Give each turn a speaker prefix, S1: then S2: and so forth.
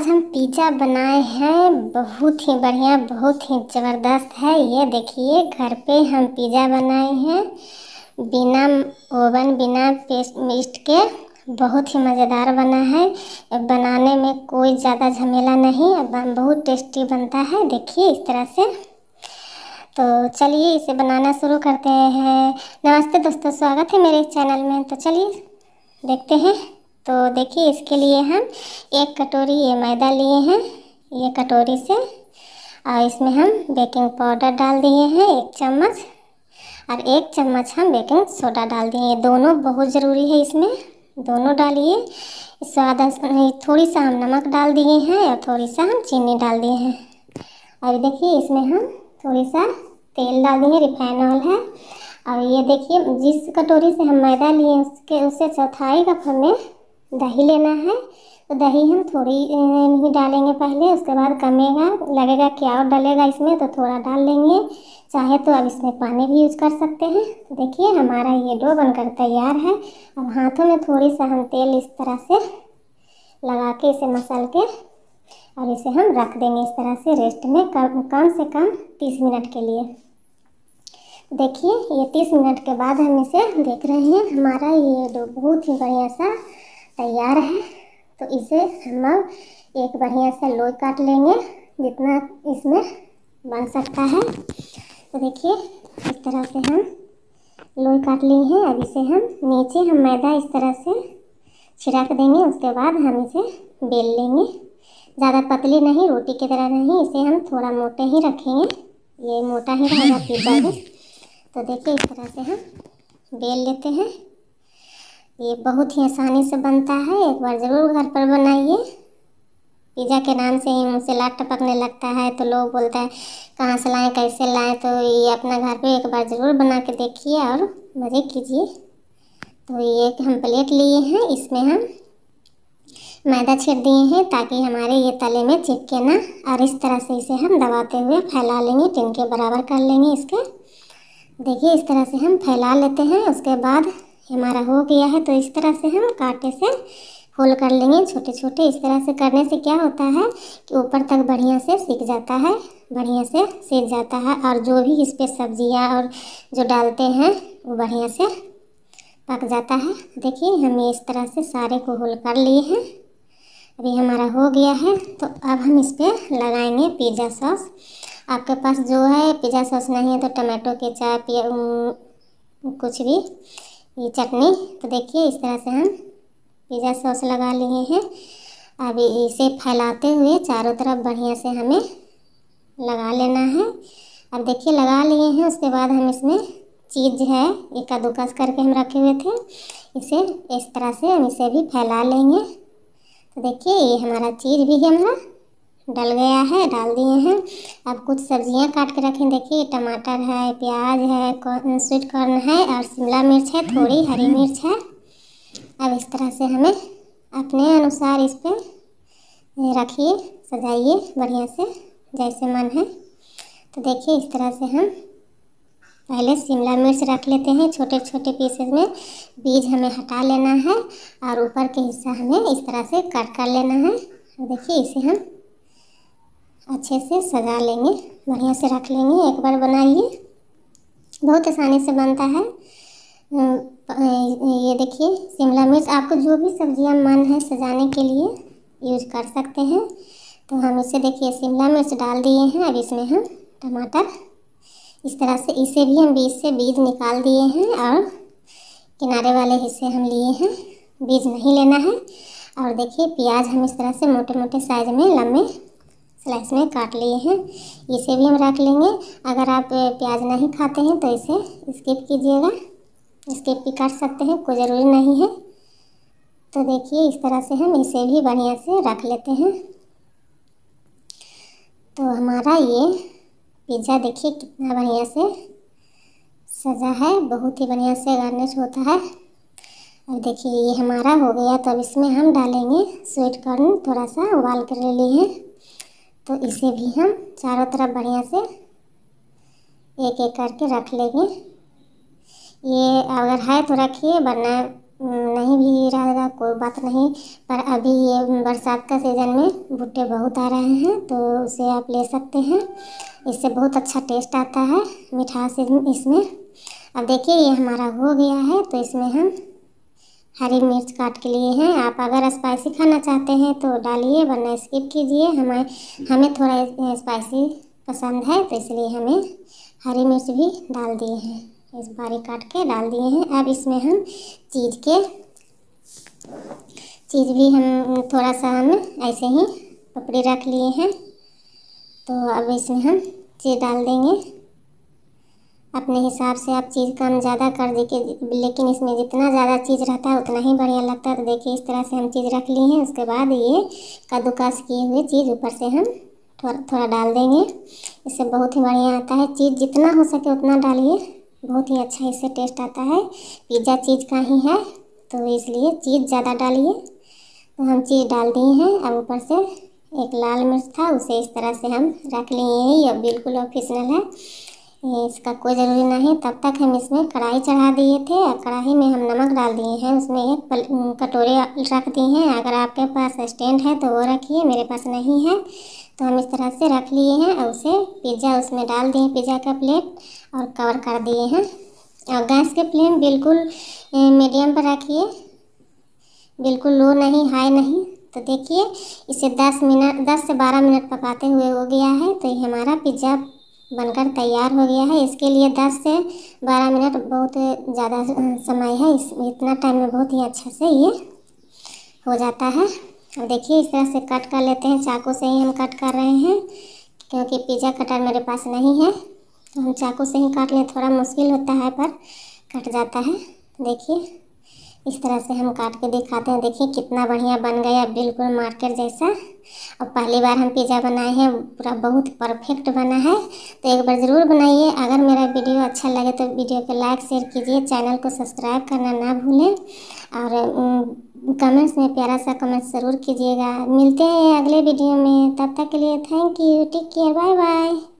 S1: आज हम पिज़्ज़ा बनाए हैं बहुत ही बढ़िया बहुत ही ज़बरदस्त है ये देखिए घर पे हम पिज़्ज़ा बनाए हैं बिना ओवन बिना पेस्ट मिस्ट के बहुत ही मज़ेदार बना है बनाने में कोई ज़्यादा झमेला नहीं बहुत टेस्टी बनता है देखिए इस तरह से तो चलिए इसे बनाना शुरू करते हैं नमस्ते दोस्तों स्वागत है मेरे चैनल में तो चलिए देखते हैं तो देखिए इसके लिए हम एक कटोरी ये मैदा लिए हैं ये कटोरी से और इसमें हम बेकिंग पाउडर डाल दिए हैं एक चम्मच और एक चम्मच हम बेकिंग सोडा डाल दिए ये दोनों बहुत ज़रूरी है इसमें दोनों डालिए स्वाद थोड़ी सा हम नमक डाल दिए हैं और थोड़ी सा हम चीनी डाल दिए हैं और देखिए इसमें हम थोड़ी सा तेल डाल दिए रिफाइन ऑयल है और ये देखिए जिस कटोरी से हम मैदा लिए उसके उससे चौथाई कप हमें दही लेना है तो दही हम थोड़ी ही डालेंगे पहले उसके बाद कमेगा लगेगा क्या और डलेगा इसमें तो थोड़ा डाल लेंगे चाहे तो अब इसमें पानी भी यूज कर सकते हैं तो देखिए हमारा ये डो बनकर तैयार है अब हाथों में थोड़ी सा हम तेल इस तरह से लगा के इसे मसल के और इसे हम रख देंगे इस तरह से रेस्ट में कम कम से कम तीस मिनट के लिए देखिए ये तीस मिनट के बाद हम इसे देख रहे हैं हमारा ये डो बहुत ही बढ़िया सा तैयार है तो इसे हम अब एक बढ़िया से लोई काट लेंगे जितना इसमें बन सकता है तो देखिए इस तरह से हम लोई काट लिए हैं अब इसे हम नीचे हम मैदा इस तरह से छिड़क देंगे उसके बाद हम इसे बेल लेंगे ज़्यादा पतली नहीं रोटी की तरह नहीं इसे हम थोड़ा मोटे ही रखेंगे ये मोटा ही रहेगा पिज्ज़ा भी तो देखिए इस तरह से हम बेल लेते हैं ये बहुत ही आसानी से बनता है एक बार ज़रूर घर पर बनाइए पिज़्ज़ा के नाम से ही से लाट टपकने लगता है तो लोग बोलते हैं कहाँ से लाएँ कैसे लाएँ तो ये अपना घर पे एक बार ज़रूर बना के देखिए और मज़े कीजिए तो ये हम प्लेट लिए हैं इसमें हम मैदा छिड़ दिए हैं ताकि हमारे ये तले में चिपके ना और इस तरह से इसे हम दबाते हुए फैला लेंगे टिनके बराबर कर लेंगे इसके देखिए इस तरह से हम फैला लेते हैं उसके बाद हमारा हो गया है तो इस तरह से हम कांटे से होल कर लेंगे छोटे छोटे इस तरह से करने से क्या होता है कि ऊपर तक बढ़िया से सीख जाता है बढ़िया से सीख जाता है और जो भी इस पर सब्जियाँ और जो डालते हैं वो बढ़िया से पक जाता है देखिए हमें इस तरह से सारे को होल कर लिए हैं अभी हमारा हो गया है तो अब हम इस पर लगाएंगे पिज़्ज़ा सॉस आपके पास जो है पिज़्ज़ा सॉस नहीं है तो टमाटो चाप या कुछ भी ये चटनी तो देखिए इस तरह से हम पिज़्ज़ा सॉस लगा लिए हैं अब इसे फैलाते हुए चारों तरफ बढ़िया से हमें लगा लेना है अब देखिए लगा लिए हैं उसके बाद हम इसमें चीज़ है इक्का दुकस करके हम रखे हुए थे इसे इस तरह से हम इसे भी फैला लेंगे तो देखिए ये हमारा चीज़ भी है हमारा डल गया है डाल दिए हैं अब कुछ सब्जियां काट के रखें देखिए टमाटर है प्याज है स्वीट कॉर्न है और शिमला मिर्च है थोड़ी हरी मिर्च है अब इस तरह से हमें अपने अनुसार इस पर रखिए सजाइए बढ़िया से जैसे मन है तो देखिए इस तरह से हम पहले शिमला मिर्च रख लेते हैं छोटे छोटे पीसेस में बीज हमें हटा लेना है और ऊपर के हिस्सा हमें इस तरह से कट कर लेना है देखिए इसे हम अच्छे से सजा लेंगे बढ़िया से रख लेंगे एक बार बनाइए बहुत आसानी से बनता है ये देखिए शिमला मिर्च आपको जो भी सब्जियां मन है सजाने के लिए यूज कर सकते हैं तो हम इसे देखिए शिमला मिर्च डाल दिए हैं अब इसमें हम टमाटर इस तरह से इसे भी हम बीज से बीज निकाल दिए हैं और किनारे वाले हिस्से हम लिए हैं बीज नहीं लेना है और देखिए प्याज हम इस तरह से मोटे मोटे साइज में लंबे स्लाइस में काट लिए हैं इसे भी हम रख लेंगे अगर आप प्याज नहीं खाते हैं तो इसे स्किप कीजिएगा स्किप भी काट सकते हैं कोई ज़रूरी नहीं है तो देखिए इस तरह से हम इसे भी बढ़िया से रख लेते हैं तो हमारा ये पिज़्ज़ा देखिए कितना बढ़िया से सजा है बहुत ही बढ़िया से गार्निश होता है अब देखिए ये हमारा हो गया तो अब इसमें हम डालेंगे स्वीट कॉर्न थोड़ा सा उबाल कर ले लिए हैं तो इसे भी हम चारों तरफ बढ़िया से एक एक करके रख लेंगे ये अगर है तो रखिए वरना नहीं भी रहेगा कोई बात नहीं पर अभी ये बरसात का सीज़न में भुट्टे बहुत आ रहे हैं तो उसे आप ले सकते हैं इससे बहुत अच्छा टेस्ट आता है मिठास इसमें अब देखिए ये हमारा हो गया है तो इसमें हम हरी मिर्च काट के लिए हैं आप अगर स्पाइसी खाना चाहते हैं तो डालिए वरना स्किप कीजिए हमें हमें थोड़ा स्पाइसी पसंद है तो इसलिए हमें हरी मिर्च भी डाल दिए हैं इस बारी काट के डाल दिए हैं अब इसमें हम चीज़ के चीज़ भी हम थोड़ा सा हम ऐसे ही पपड़ी रख लिए हैं तो अब इसमें हम चीज़ डाल देंगे अपने हिसाब से आप चीज़ कम ज़्यादा कर दीजिए लेकिन इसमें जितना ज़्यादा चीज़ रहता है उतना ही बढ़िया लगता है तो देखिए इस तरह से हम चीज़ रख ली हैं उसके बाद ये कद्दूकस किए हुए चीज़ ऊपर से हम थोड़ा थोड़ा डाल देंगे इससे बहुत ही बढ़िया आता है चीज़ जितना हो सके उतना डालिए बहुत ही अच्छा इससे टेस्ट आता है पिज़्ज़ा चीज़ का ही है तो इसलिए चीज़ ज़्यादा डालिए तो हम चीज़ डाल दिए हैं अब ऊपर से एक लाल मिर्च था उसे इस तरह से हम रख लिए हैं ये बिल्कुल ऑफिशनल है इसका कोई ज़रूरी नहीं तब तक हम इसमें कढ़ाई चढ़ा दिए थे और कढ़ाई में हम नमक डाल दिए हैं उसमें एक कटोरे रख दिए हैं अगर आपके पास स्टैंड है तो वो रखिए मेरे पास नहीं है तो हम इस तरह से रख लिए हैं और उसे पिज़्ज़ा उसमें डाल दिए पिज़्ज़ा का प्लेट और कवर कर दिए हैं और गैस के फ्लेम बिल्कुल मीडियम पर रखिए बिल्कुल लो नहीं हाई नहीं तो देखिए इसे 10 मिनट 10 से 12 मिनट पकाते हुए हो गया है तो ये हमारा पिज़्ज़ा बनकर तैयार हो गया है इसके लिए 10 से 12 मिनट बहुत ज़्यादा समय है इस इतना टाइम में बहुत ही अच्छा से ये हो जाता है अब देखिए इस तरह से कट कर लेते हैं चाकू से ही हम कट कर रहे हैं क्योंकि पिज़्ज़ा कटर मेरे पास नहीं है तो हम चाकू से ही काट लें थोड़ा मुश्किल होता है पर कट जाता है देखिए इस तरह से हम काट के दिखाते हैं देखिए कितना बढ़िया बन गया बिल्कुल मार्केट जैसा और पहली बार हम पिज़्ज़ा बनाए हैं पूरा बहुत परफेक्ट बना है तो एक बार ज़रूर बनाइए अगर मेरा वीडियो अच्छा लगे तो वीडियो को लाइक शेयर कीजिए चैनल को सब्सक्राइब करना ना भूलें और कमेंट्स में प्यारा सा कमेंट ज़रूर कीजिएगा मिलते हैं अगले वीडियो में तब तक के लिए thank you take care bye bye